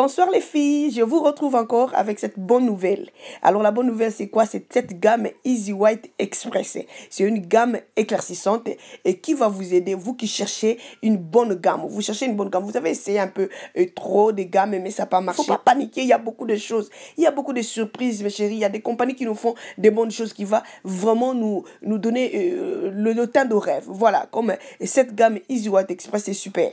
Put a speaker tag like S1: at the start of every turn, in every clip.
S1: Bonsoir les filles, je vous retrouve encore avec cette bonne nouvelle. Alors la bonne nouvelle c'est quoi C'est cette gamme Easy White Express. C'est une gamme éclaircissante et qui va vous aider, vous qui cherchez une bonne gamme. Vous cherchez une bonne gamme, vous avez essayé un peu euh, trop de gammes mais ça n'a pas marché. Faut pas paniquer, il y a beaucoup de choses. Il y a beaucoup de surprises mes chéris, il y a des compagnies qui nous font des bonnes choses qui vont vraiment nous, nous donner euh, le, le, temps de rêve. Voilà, comme cette gamme Easy White Express est super.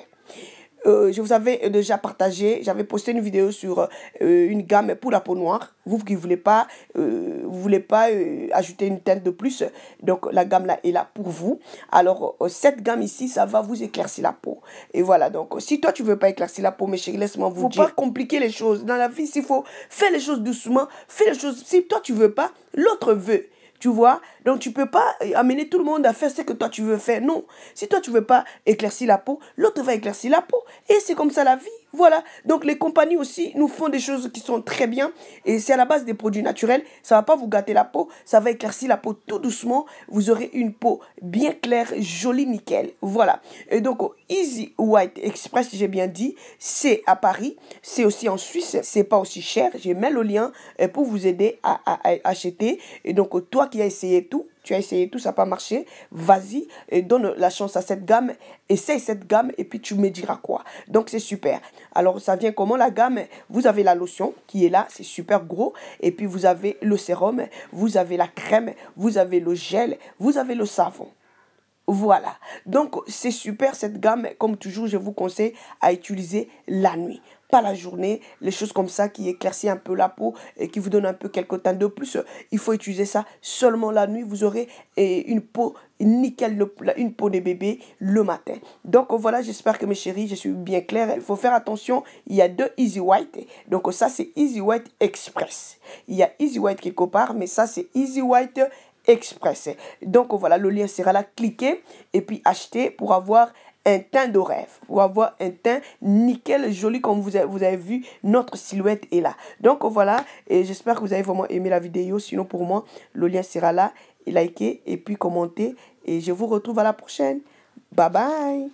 S1: Euh, je vous avais euh, déjà partagé, j'avais posté une vidéo sur euh, une gamme pour la peau noire. Vous qui ne voulez pas, vous voulez pas ajouter une teinte de plus, donc la gamme là est là pour vous. Alors cette gamme ici, ça va vous éclaircir la peau. Et voilà, donc si toi tu veux pas éclaircir la peau, mes chers, laisse-moi vous dire. compliquer les choses. Dans la vie, s'il faut faire les choses doucement, fais les choses. Si toi tu veux pas, l'autre veut. Tu vois Donc tu peux pas euh, amener tout le monde à faire ce que toi tu veux faire. Non. Si toi tu veux pas éclaircir la peau, l'autre va éclaircir la peau. Et c'est comme ça la vie. Voilà. Donc les compagnies aussi nous font des choses qui sont très bien. Et c'est à la base des produits naturels. Ça va pas vous gâter la peau. Ça va éclaircir la peau tout doucement. Vous aurez une peau bien claire, jolie, nickel. Voilà. Et donc Easy White Express, j'ai bien dit, c'est à Paris. C'est aussi en Suisse. C'est pas aussi cher. J'ai mis le lien euh, pour vous aider à acheter. Et donc toi qui as essayé tout, tu as essayé tout, ça n'a pas marché, vas-y, donne la chance à cette gamme, essaye cette gamme et puis tu me diras quoi. Donc c'est super. Alors ça vient comment la gamme Vous avez la lotion qui est là, c'est super gros, et puis vous avez le sérum, vous avez la crème, vous avez le gel, vous avez le savon. Voilà. Donc, c'est super cette gamme. Comme toujours, je vous conseille à utiliser la nuit la journée, les choses comme ça qui éclaircit un peu la peau et qui vous donne un peu quelques temps de plus. Il faut utiliser ça seulement la nuit. Vous aurez une peau nickel, une peau de bébé le matin. Donc voilà, j'espère que mes chéris, je suis bien claire. Il faut faire attention, il y a deux Easy White. Donc ça, c'est Easy White Express. Il y a Easy White quelque part, mais ça, c'est Easy White Express. Donc voilà, le lien sera là. Cliquez et puis achetez pour avoir un teint de rêve, pour avoir un teint nickel, joli, comme vous avez, vous avez vu, notre silhouette est là. Donc voilà, et j'espère que vous avez vraiment aimé la vidéo. Sinon, pour moi, le lien sera là. Et likez et puis commentez. Et je vous retrouve à la prochaine. Bye bye.